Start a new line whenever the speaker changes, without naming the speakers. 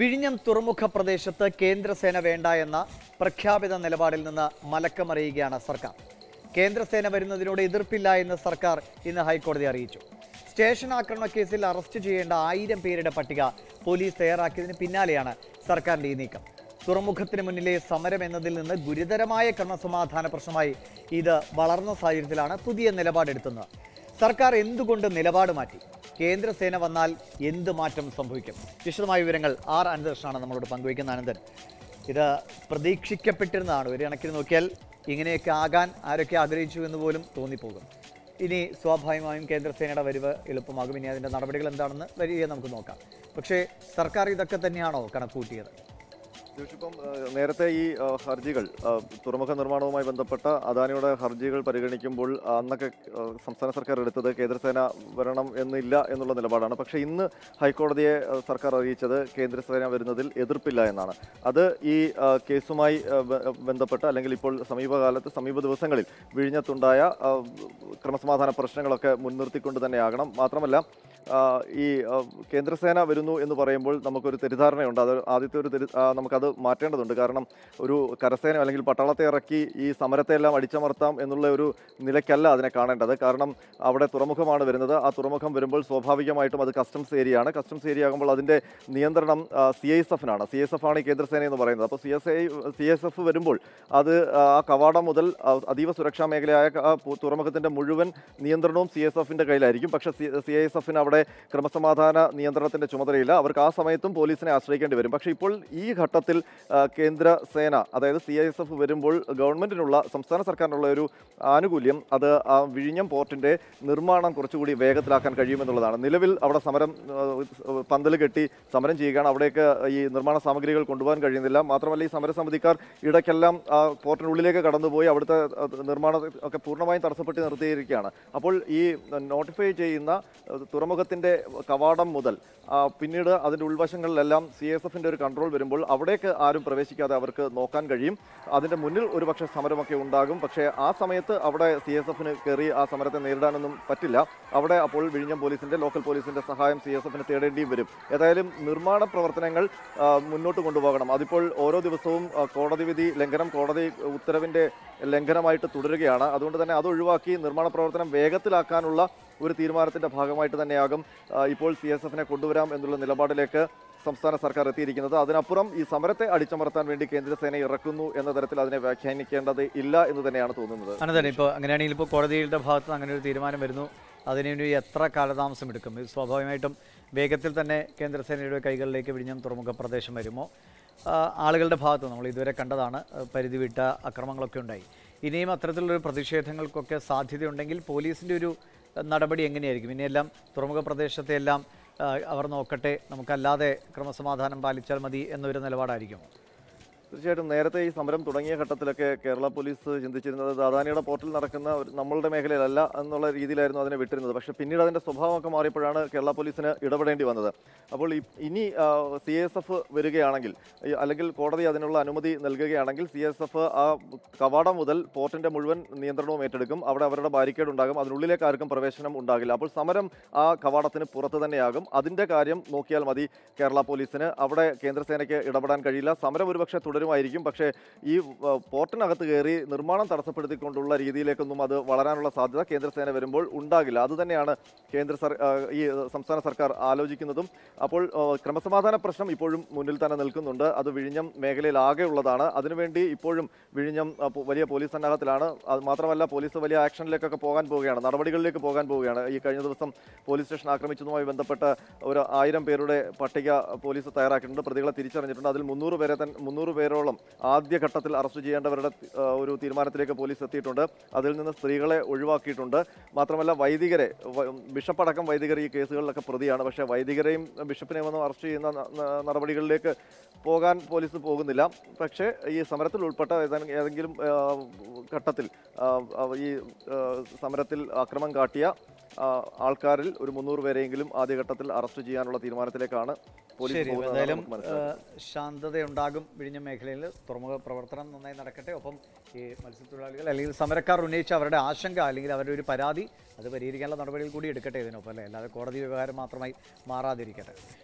വിഴിഞ്ഞം തുറമുഖ പ്രദേശത്ത് കേന്ദ്രസേന വേണ്ട എന്ന പ്രഖ്യാപിത നിലപാടിൽ നിന്ന് മലക്കമറിയുകയാണ് സർക്കാർ കേന്ദ്രസേന വരുന്നതിനോട് എതിർപ്പില്ല എന്ന് സർക്കാർ ഇന്ന് ഹൈക്കോടതി അറിയിച്ചു സ്റ്റേഷൻ ആക്രമണ കേസിൽ അറസ്റ്റ് ചെയ്യേണ്ട ആയിരം പേരുടെ പട്ടിക പോലീസ് തയ്യാറാക്കിയതിന് പിന്നാലെയാണ് സർക്കാരിൻ്റെ ഈ നീക്കം തുറമുഖത്തിന് മുന്നിലെ സമരം എന്നതിൽ നിന്ന് ഗുരുതരമായ ക്രമസമാധാന പ്രശ്നമായി ഇത് വളർന്ന സാഹചര്യത്തിലാണ് പുതിയ നിലപാടെടുത്തത് സർക്കാർ എന്തുകൊണ്ട് നിലപാട് മാറ്റി കേന്ദ്രസേന വന്നാൽ എന്ത് മാറ്റം സംഭവിക്കും വിശദമായ വിവരങ്ങൾ ആർ അനന്തകൃഷ്ണനാണ് നമ്മളോട് പങ്കുവയ്ക്കുന്ന അനന്തൻ ഇത് പ്രതീക്ഷിക്കപ്പെട്ടിരുന്നതാണ് ഒരു കണക്കിന് നോക്കിയാൽ ഇങ്ങനെയൊക്കെ ആകാൻ ആരൊക്കെ ആഗ്രഹിച്ചു എന്ന് പോലും തോന്നിപ്പോകും ഇനി സ്വാഭാവികമായും കേന്ദ്രസേനയുടെ വരിവ് എളുപ്പമാകും ഇനി അതിൻ്റെ നടപടികൾ എന്താണെന്ന് വരികയെ നമുക്ക് നോക്കാം പക്ഷേ സർക്കാർ ഇതൊക്കെ തന്നെയാണോ കണക്കുകൂട്ടിയത്
ജോഷിപ്പം നേരത്തെ ഈ ഹർജികൾ തുറമുഖ നിർമ്മാണവുമായി ബന്ധപ്പെട്ട അദാനിയുടെ ഹർജികൾ പരിഗണിക്കുമ്പോൾ അന്നൊക്കെ സംസ്ഥാന സർക്കാർ എടുത്തത് കേന്ദ്രസേന വരണം എന്നില്ല എന്നുള്ള നിലപാടാണ് പക്ഷേ ഇന്ന് ഹൈക്കോടതിയെ സർക്കാർ അറിയിച്ചത് കേന്ദ്രസേന വരുന്നതിൽ എതിർപ്പില്ല എന്നാണ് അത് ഈ കേസുമായി ബന്ധപ്പെട്ട അല്ലെങ്കിൽ ഇപ്പോൾ സമീപകാലത്ത് സമീപ ദിവസങ്ങളിൽ വിഴിഞ്ഞത്തുണ്ടായ ക്രമസമാധാന പ്രശ്നങ്ങളൊക്കെ മുൻനിർത്തിക്കൊണ്ട് തന്നെയാകണം മാത്രമല്ല ഈ കേന്ദ്രസേന വരുന്നു എന്ന് പറയുമ്പോൾ നമുക്കൊരു തെറ്റിദ്ധാരണയുണ്ട് അത് ആദ്യത്തെ ഒരു തെരു നമുക്കത് മാറ്റേണ്ടതുണ്ട് കാരണം ഒരു കരസേന അല്ലെങ്കിൽ പട്ടാളത്തെ ഇറക്കി ഈ സമരത്തെ എല്ലാം അടിച്ചമർത്താം എന്നുള്ള ഒരു നിലയ്ക്കല്ല അതിനെ കാണേണ്ടത് കാരണം അവിടെ തുറമുഖമാണ് വരുന്നത് ആ തുറമുഖം വരുമ്പോൾ സ്വാഭാവികമായിട്ടും അത് കസ്റ്റംസ് ഏരിയ ആണ് കസ്റ്റംസ് ഏരിയ ആകുമ്പോൾ അതിൻ്റെ നിയന്ത്രണം സി എസ് എഫിനാണ് സി എസ് എഫ് ആണ് ഈ കേന്ദ്രസേന എന്ന് പറയുന്നത് അപ്പോൾ C S I C S F വരുമ്പോൾ അത് ആ കവാടം മുതൽ അതീവ സുരക്ഷാ മേഖലയായ തുറമുഖത്തിൻ്റെ മുഴുവൻ നിയന്ത്രണവും സി എസ് എഫിൻ്റെ കയ്യിലായിരിക്കും പക്ഷേ സി എസ് എഫിന് അവിടെ അവിടെ ക്രമസമാധാന നിയന്ത്രണത്തിൻ്റെ ചുമതലയില്ല അവർക്ക് ആ സമയത്തും പോലീസിനെ ആശ്രയിക്കേണ്ടി വരും പക്ഷേ ഇപ്പോൾ ഈ ഘട്ടത്തിൽ കേന്ദ്ര സേന അതായത് സി ഐ എസ് എഫ് വരുമ്പോൾ ഗവൺമെൻറ്റിനുള്ള സംസ്ഥാന സർക്കാരിനുള്ള ഒരു ആനുകൂല്യം അത് ആ വിഴിഞ്ഞം പോർട്ടിൻ്റെ നിർമ്മാണം കുറച്ചുകൂടി വേഗത്തിലാക്കാൻ കഴിയുമെന്നുള്ളതാണ് നിലവിൽ അവിടെ സമരം പന്തൽ കെട്ടി സമരം ചെയ്യുകയാണ് അവിടേക്ക് ഈ നിർമ്മാണ സാമഗ്രികൾ കൊണ്ടുപോകാൻ കഴിയുന്നില്ല മാത്രമല്ല ഈ സമരസമിതിക്കാർ ഇടയ്ക്കെല്ലാം പോർട്ടിനുള്ളിലേക്ക് കടന്നുപോയി അവിടുത്തെ നിർമ്മാണം ഒക്കെ പൂർണ്ണമായും തടസ്സപ്പെട്ട് നിർത്തിയിരിക്കുകയാണ് അപ്പോൾ ഈ നോട്ടിഫൈ ചെയ്യുന്ന തുറമുഖ തുറമുഖത്തിൻ്റെ കവാടം മുതൽ പിന്നീട് അതിൻ്റെ ഉൾവശങ്ങളിലെല്ലാം സി എസ് എഫിൻ്റെ ഒരു കൺട്രോൾ വരുമ്പോൾ അവിടേക്ക് ആരും പ്രവേശിക്കാതെ അവർക്ക് നോക്കാൻ കഴിയും അതിൻ്റെ മുന്നിൽ ഒരുപക്ഷെ സമരമൊക്കെ ഉണ്ടാകും പക്ഷേ ആ സമയത്ത് അവിടെ സി എസ് എഫിന് കയറി ആ സമരത്തെ നേരിടാനൊന്നും പറ്റില്ല അവിടെ അപ്പോൾ വിഴിഞ്ഞം പോലീസിൻ്റെ ലോക്കൽ പോലീസിൻ്റെ സഹായം സി എസ് എഫിന് തേടേണ്ടിയും വരും ഏതായാലും നിർമ്മാണ പ്രവർത്തനങ്ങൾ മുന്നോട്ട് കൊണ്ടുപോകണം അതിപ്പോൾ ഓരോ ദിവസവും കോടതി വിധി ലംഘനം കോടതി ഉത്തരവിൻ്റെ ലംഘനമായിട്ട് തുടരുകയാണ് അതുകൊണ്ട് തന്നെ അത് ഒഴിവാക്കി നിർമ്മാണ പ്രവർത്തനം വേഗത്തിലാക്കാനുള്ള ഒരു തീരുമാനത്തിൻ്റെ ഭാഗമായിട്ട് തന്നെയാകും ഇപ്പോൾ സി എസ് എഫിനെ കൊണ്ടുവരാം എന്നുള്ള നിലപാടിലേക്ക് സംസ്ഥാന സർക്കാർ എത്തിയിരിക്കുന്നത് അതിനപ്പുറം ഈ സമരത്തെ അടിച്ചമർത്താൻ വേണ്ടി കേന്ദ്രസേന ഇറക്കുന്നു എന്ന തരത്തിൽ അതിനെ വ്യാഖ്യാനിക്കേണ്ടത് ഇല്ല എന്ന് തന്നെയാണ് തോന്നുന്നത് അങ്ങനെ തന്നെ
ഇപ്പോൾ അങ്ങനെയാണെങ്കിൽ ഇപ്പോൾ കോടതിയുടെ ഭാഗത്ത് അങ്ങനെ ഒരു തീരുമാനം വരുന്നു അതിനു എത്ര കാലതാമസം എടുക്കും സ്വാഭാവികമായിട്ടും വേഗത്തിൽ തന്നെ കേന്ദ്രസേനയുടെ കൈകളിലേക്ക് വിഴിഞ്ഞം തുറമുഖ പ്രദേശം വരുമോ ആളുകളുടെ ഭാഗത്ത് നമ്മൾ ഇതുവരെ കണ്ടതാണ് പരിധി വിട്ട അക്രമങ്ങളൊക്കെ ഉണ്ടായി ഇനിയും അത്തരത്തിലുള്ള പ്രതിഷേധങ്ങൾക്കൊക്കെ സാധ്യതയുണ്ടെങ്കിൽ പോലീസിൻ്റെ ഒരു നടപടി എങ്ങനെയായിരിക്കും ഇനിയെല്ലാം തുറമുഖ പ്രദേശത്തെ എല്ലാം അവർ നോക്കട്ടെ നമുക്കല്ലാതെ ക്രമസമാധാനം പാലിച്ചാൽ മതി എന്നൊരു നിലപാടായിരിക്കും
തീർച്ചയായിട്ടും നേരത്തെ ഈ സമരം തുടങ്ങിയ ഘട്ടത്തിലൊക്കെ കേരള പോലീസ് ചിന്തിച്ചിരുന്നത് അദാനിയുടെ പോർട്ടൽ നടക്കുന്ന നമ്മളുടെ മേഖലയിലല്ല എന്നുള്ള രീതിയിലായിരുന്നു അതിനെ വിട്ടിരുന്നത് പക്ഷേ പിന്നീട് അതിൻ്റെ സ്വഭാവമൊക്കെ മാറിയപ്പോഴാണ് കേരള പോലീസിന് ഇടപെടേണ്ടി വന്നത് അപ്പോൾ ഇനി സി എസ് എഫ് വരികയാണെങ്കിൽ അല്ലെങ്കിൽ കോടതി അതിനുള്ള അനുമതി നൽകുകയാണെങ്കിൽ സി എസ് എഫ് ആ കവാടം മുതൽ പോർട്ടിൻ്റെ മുഴുവൻ നിയന്ത്രണവും ഏറ്റെടുക്കും അവിടെ അവരുടെ ബാരിക്കേഡ് ഉണ്ടാകും അതിനുള്ളിലേക്ക് ആർക്കും പ്രവേശനം ഉണ്ടാകില്ല അപ്പോൾ സമരം ആ കവാടത്തിന് പുറത്ത് തന്നെയാകും അതിൻ്റെ കാര്യം നോക്കിയാൽ മതി കേരള പോലീസിന് അവിടെ കേന്ദ്രസേനയ്ക്ക് ഇടപെടാൻ കഴിയില്ല സമരം ഒരുപക്ഷെ തുടരും തുടരുമായിരിക്കും പക്ഷേ ഈ പോർട്ടിനകത്ത് കയറി നിർമ്മാണം തടസ്സപ്പെടുത്തിക്കൊണ്ടുള്ള രീതിയിലേക്കൊന്നും അത് വളരാനുള്ള സാധ്യത കേന്ദ്രസേന വരുമ്പോൾ ഉണ്ടാകില്ല അതുതന്നെയാണ് കേന്ദ്ര സർ ഈ സംസ്ഥാന സർക്കാർ ആലോചിക്കുന്നതും അപ്പോൾ ക്രമസമാധാന പ്രശ്നം ഇപ്പോഴും മുന്നിൽ തന്നെ നിൽക്കുന്നുണ്ട് അത് വിഴിഞ്ഞം മേഖലയിലാകെ ഉള്ളതാണ് അതിനുവേണ്ടി ഇപ്പോഴും വിഴിഞ്ഞം വലിയ പോലീസ് സന്നാഹത്തിലാണ് അത് മാത്രമല്ല പോലീസ് വലിയ ആക്ഷനിലേക്കൊക്കെ പോകാൻ പോവുകയാണ് നടപടികളിലേക്ക് പോകാൻ പോവുകയാണ് ഈ കഴിഞ്ഞ ദിവസം പോലീസ് സ്റ്റേഷൻ ആക്രമിച്ചതുമായി ബന്ധപ്പെട്ട് ഒരു ആയിരം പേരുടെ പട്ടിക പോലീസ് തയ്യാറാക്കിയിട്ടുണ്ട് പ്രതികളെ തിരിച്ചറിഞ്ഞിട്ടുണ്ട് അതിൽ മുന്നൂറ് പേരെ തന്നെ മുന്നൂറ് പേർ പേരോളം ആദ്യഘട്ടത്തിൽ അറസ്റ്റ് ചെയ്യേണ്ടവരുടെ ഒരു തീരുമാനത്തിലേക്ക് പോലീസ് എത്തിയിട്ടുണ്ട് അതിൽ നിന്ന് സ്ത്രീകളെ ഒഴിവാക്കിയിട്ടുണ്ട് മാത്രമല്ല വൈദികരെ ബിഷപ്പടക്കം വൈദികർ ഈ കേസുകളിലൊക്കെ പ്രതിയാണ് പക്ഷേ വൈദികരെയും ബിഷപ്പിനെയും ഒന്നും അറസ്റ്റ് ചെയ്യുന്ന നടപടികളിലേക്ക് പോകാൻ പോലീസ് പോകുന്നില്ല പക്ഷേ ഈ സമരത്തിൽ ഉൾപ്പെട്ട ഏതെങ്കിലും ഘട്ടത്തിൽ ഈ സമരത്തിൽ അക്രമം കാട്ടിയ ആൾക്കാരിൽ ഒരു മുന്നൂറ് പേരെയെങ്കിലും ആദ്യഘട്ടത്തിൽ അറസ്റ്റ് ചെയ്യാനുള്ള തീരുമാനത്തിലേക്കാണ് പോലീസ് എന്തായാലും
ശാന്തതയുണ്ടാകും വിഴിഞ്ഞ മേഖലയിൽ തുറമുഖ പ്രവർത്തനം നന്നായി നടക്കട്ടെ ഒപ്പം ഈ മത്സ്യത്തൊഴിലാളികൾ അല്ലെങ്കിൽ സമരക്കാർ ഉന്നയിച്ച അവരുടെ ആശങ്ക അല്ലെങ്കിൽ അവരുടെ ഒരു പരാതി അത് പരിഹരിക്കാനുള്ള നടപടികൾ കൂടി എടുക്കട്ടെ ഇതിനൊപ്പം അല്ലേ അല്ലാതെ കോടതി വ്യവഹാരം മാത്രമായി മാറാതിരിക്കട്ടെ